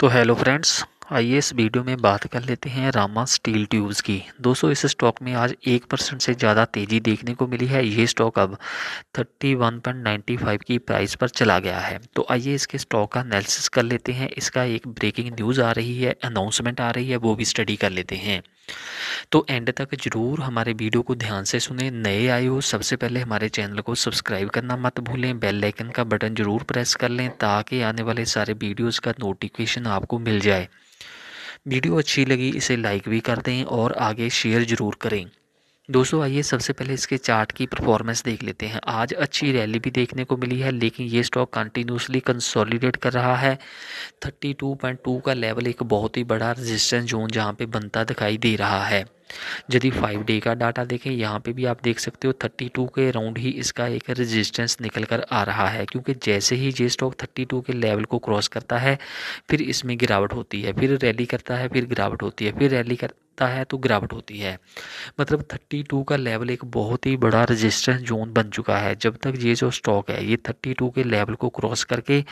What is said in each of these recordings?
तो hello friends आइए इस वीडियो में बात कर लेते हैं रामा स्टील ट्यूब्स की दोस्तों इस स्टॉक में आज एक परसेंट से ज़्यादा तेज़ी देखने को मिली है ये स्टॉक अब thirty one point ninety five की प्राइस पर चला गया है तो आइए इसके स्टॉक का एनालिसिस कर लेते हैं इसका एक ब्रेकिंग न्यूज़ आ रही है अनाउंसमेंट आ रही है वो भी स्टडी कर लेते हैं तो एंड तक ज़रूर हमारे वीडियो को ध्यान से सुने नए आए हो सबसे पहले हमारे चैनल को सब्सक्राइब करना मत भूलें बेल आइकन का बटन ज़रूर प्रेस कर लें ताकि आने वाले सारे वीडियोस का नोटिफिकेशन आपको मिल जाए वीडियो अच्छी लगी इसे लाइक भी कर दें और आगे शेयर ज़रूर करें दोस्तों आइए सबसे पहले इसके चार्ट की परफॉर्मेंस देख लेते हैं आज अच्छी रैली भी देखने को मिली है लेकिन ये स्टॉक कंटिन्यूसली कंसोलिडेट कर रहा है 32.2 का लेवल एक बहुत ही बड़ा रेजिस्टेंस जोन जहाँ पे बनता दिखाई दे रहा है यदि फाइव डे का डाटा देखें यहाँ पे भी आप देख सकते हो थर्टी टू के अराउंड ही इसका एक रेजिस्टेंस निकल कर आ रहा है क्योंकि जैसे ही ये स्टॉक थर्टी टू के लेवल को क्रॉस करता है फिर इसमें गिरावट होती है फिर रैली करता है फिर गिरावट होती है फिर रैली कर करता है तो गिरावट होती है मतलब 32 का लेवल एक बहुत ही बड़ा रेजिस्टेंस जोन बन चुका है जब तक ये जो स्टॉक है ये 32 के लेवल को क्रॉस करके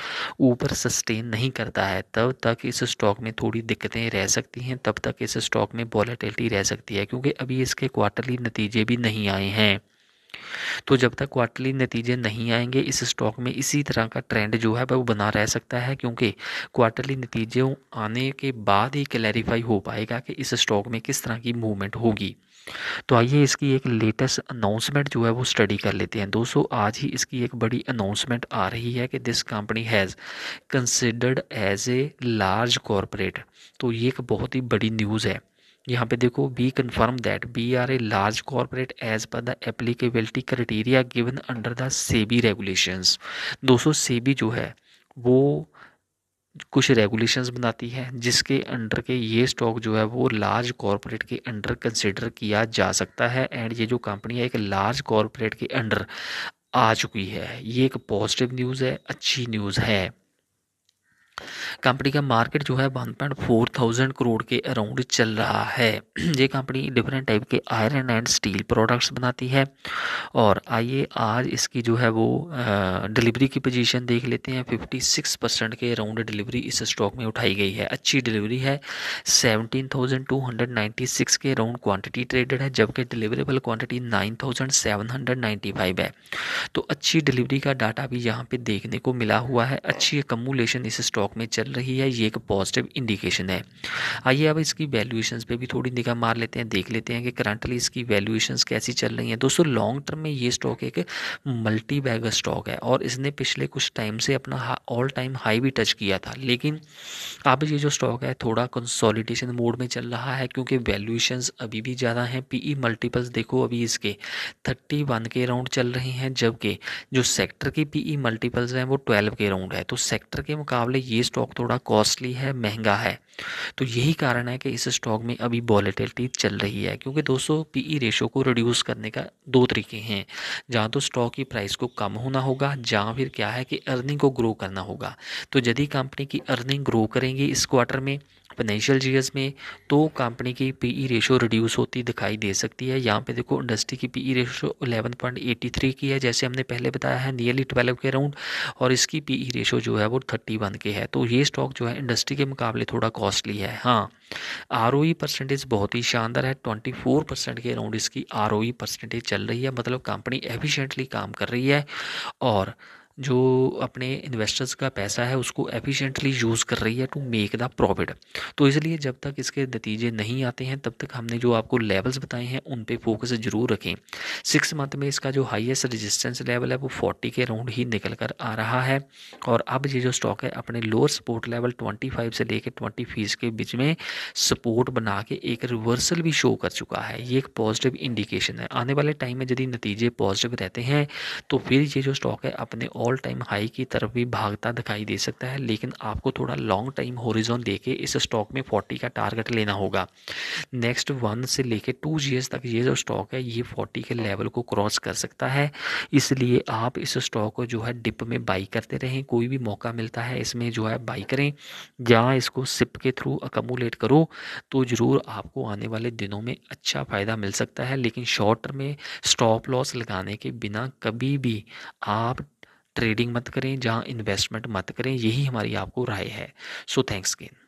ऊपर सस्टेन नहीं करता है तब तक इस स्टॉक में थोड़ी दिक्कतें रह सकती हैं तब तक इस स्टॉक में वॉलेटिलिटी रह सकती सकती है क्योंकि अभी इसके क्वार्टरली नतीजे भी नहीं आए हैं तो जब तक क्वार्टरली नतीजे नहीं आएंगे इस स्टॉक में इसी तरह का ट्रेंड जो है वो बना रह सकता है क्योंकि क्वार्टरली नतीजे आने के बाद ही क्लैरिफाई हो पाएगा कि इस स्टॉक में किस तरह की मूवमेंट होगी तो आइए इसकी एक लेटेस्ट अनाउंसमेंट जो है वो स्टडी कर लेते हैं दोस्तों आज ही इसकी एक बड़ी अनाउंसमेंट आ रही है कि this company has considered as a large corporate तो ये एक बहुत ही बड़ी न्यूज़ है यहाँ पे देखो be confirm that be are a large corporate as per the applicability criteria given under the SEBI regulations दोस्तों सेबी जो है वो कुछ रेगुलेशंस बनाती है जिसके अंडर के ये स्टॉक जो है वो लार्ज कॉरपोरेट के अंडर कंसिडर किया जा सकता है एंड ये जो कंपनी है एक लार्ज कॉरपोरेट के अंडर आ चुकी है ये एक पॉजिटिव न्यूज़ है अच्छी न्यूज़ है कंपनी का मार्केट जो है one point four thousand crore के अराउंड चल रहा है ये कंपनी डिफरेंट टाइप के आयरन एंड स्टील प्रोडक्ट्स बनाती है और आइए आज इसकी जो है वो डिलीवरी की पोजीशन देख लेते हैं फिफ्टी सिक्स परसेंट के अराउंड डिलीवरी इस स्टॉक में उठाई गई है अच्छी डिलीवरी है seventeen thousand two hundred ninety six के अराउंड क्वान्टिटी ट्रेडेड है जबकि deliverable quantity nine thousand seven hundred ninety five है तो अच्छी डिलीवरी का डाटा भी यहाँ पर देखने को मिला हुआ है अच्छी एकमुलेशन इस स्टॉक में चल चल रही है ये एक पॉजिटिव इंडिकेशन है आइए अब इसकी वैल्यूएशंस पे भी थोड़ी निगाह मार लेते हैं देख लेते हैं कि करंटली इसकी वैल्यूएशंस कैसी चल रही हैं दोस्तों लॉन्ग टर्म में ये स्टॉक एक मल्टी स्टॉक है और इसने पिछले कुछ टाइम से अपना ऑल टाइम हाई भी टच किया था लेकिन अब ये जो स्टॉक है थोड़ा कंसोलिडेशन मोड में चल रहा है क्योंकि वैल्यूएशन अभी भी ज़्यादा हैं पीई मल्टीपल्स e देखो अभी इसके थर्टी वन के राउंड चल रहे हैं जबकि जो सेक्टर की पीई मल्टीपल्स e हैं वो ट्वेल्व के राउंड है तो सेक्टर के मुकाबले ये स्टॉक स्टॉक थोड़ा कॉस्टली है महंगा है तो यही कारण है कि इस स्टॉक में अभी वॉलेटिलिटी चल रही है क्योंकि दोस्तों पीई रेशो e को रिड्यूस करने का दो तरीके हैं जहाँ तो स्टॉक की प्राइस को कम होना होगा जहाँ फिर क्या है कि अर्निंग को ग्रो करना होगा तो यदि कंपनी की अर्निंग ग्रो करेंगी इस क्वार्टर में फाइनेंशियल जीयर्स में तो कंपनी की पीई रेशो रिड्यूस होती दिखाई दे सकती है यहाँ पे देखो इंडस्ट्री की पीई रेशो 11.83 की है जैसे हमने पहले बताया है नियरली 12 के अराउंड और इसकी पीई रेशो e जो है वो वन के है तो ये स्टॉक जो है इंडस्ट्री के मुकाबले थोड़ा कॉस्टली है हाँ आर परसेंटेज e बहुत ही शानदार है फोर परसेंट के अराउंड इसकी आर परसेंटेज e चल रही है मतलब कंपनी एफिशेंटली काम कर रही है और जो अपने इन्वेस्टर्स का पैसा है उसको एफिशिएंटली यूज़ कर रही है टू मेक द प्रॉफिट तो इसलिए जब तक इसके नतीजे नहीं आते हैं तब तक हमने जो आपको लेवल्स बताए हैं उन पे फोकस ज़रूर रखें सिक्स मंथ में इसका जो हाईएस्ट रेजिस्टेंस लेवल है वो फोर्टी के राउंड ही निकल कर आ रहा है और अब ये जो स्टॉक है अपने lower support level twenty five से लेकर ट्वेंटी फीस के बीच में सपोर्ट बना के एक रिवर्सल भी शो कर चुका है ये एक पॉजिटिव इंडिकेशन है आने वाले टाइम में यदि नतीजे पॉजिटिव रहते हैं तो फिर ये जो स्टॉक है अपने और ऑल टाइम हाई की तरफ भी भागता दिखाई दे सकता है लेकिन आपको थोड़ा लॉन्ग टाइम होरिजोन देके इस स्टॉक में फोर्टी का टारगेट लेना होगा नेक्स्ट वन से लेके टू जीएस तक ये जो स्टॉक है ये फोर्टी के लेवल को क्रॉस कर सकता है इसलिए आप इस स्टॉक को जो है डिप में बाई करते रहें कोई भी मौका मिलता है इसमें जो है बाई करें या इसको सिप के थ्रू अकमोलेट करो तो ज़रूर आपको आने वाले दिनों में अच्छा फ़ायदा मिल सकता है लेकिन शॉर्ट टर्म में स्टॉप लॉस लगाने के बिना कभी भी आप ट्रेडिंग मत करें जहाँ इन्वेस्टमेंट मत करें यही हमारी आपको राय है सो थैंक्स गेन